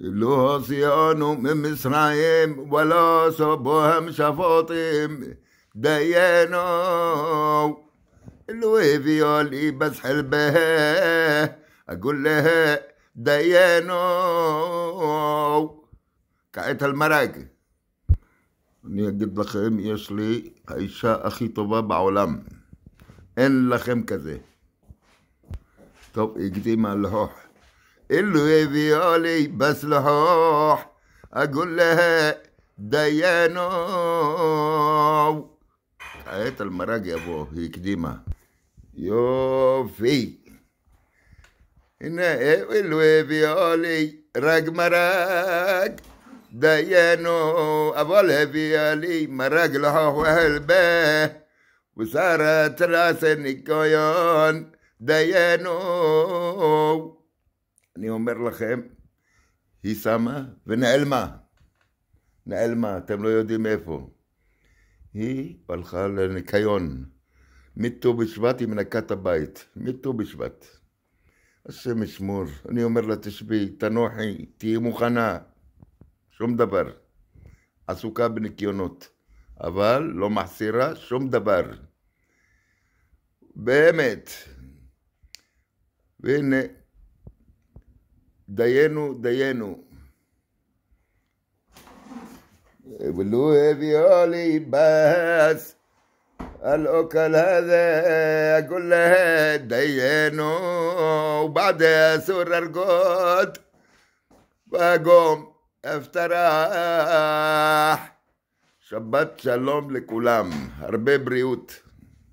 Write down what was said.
لوصيانهم من مصرايم ولا صبهم شفاطيم ديانو الويفي يالي بس حلبه اقول لها ديانو كعيت المراك اني اجيب لخيم يش لي عيشة اخي طبا بعولم ان لخيم كذا طب اجدي مالهوح اللي يبيع بس بسلحوح اقول لها ديانو حياة المراجع ابو هي كديمة يوفي هنا اللي يبيع لي راج مراج ديانو ابو الهبيع لي مراج لحوح وهلباه وسارت راسن الكيان ديانو אני אומר לכם, היא שמה ונעלמה. נעלמה, אתם לא יודעים איפה. היא הלכה לניקיון. מט"ו בשבט היא מנקה את הבית. מט"ו בשבט. השם ישמור. אני אומר לה, תשבי, תנוחי, תהיי מוכנה. שום דבר. עסוקה בניקיונות. אבל לא מחסירה שום דבר. באמת. והנה, ديانو ديانو يقولوا بيولي بس الاكل هذا اقول له دينوا وبعدها سور ارقد واقوم افتراح شبت شلوم لكلام هربي بريوت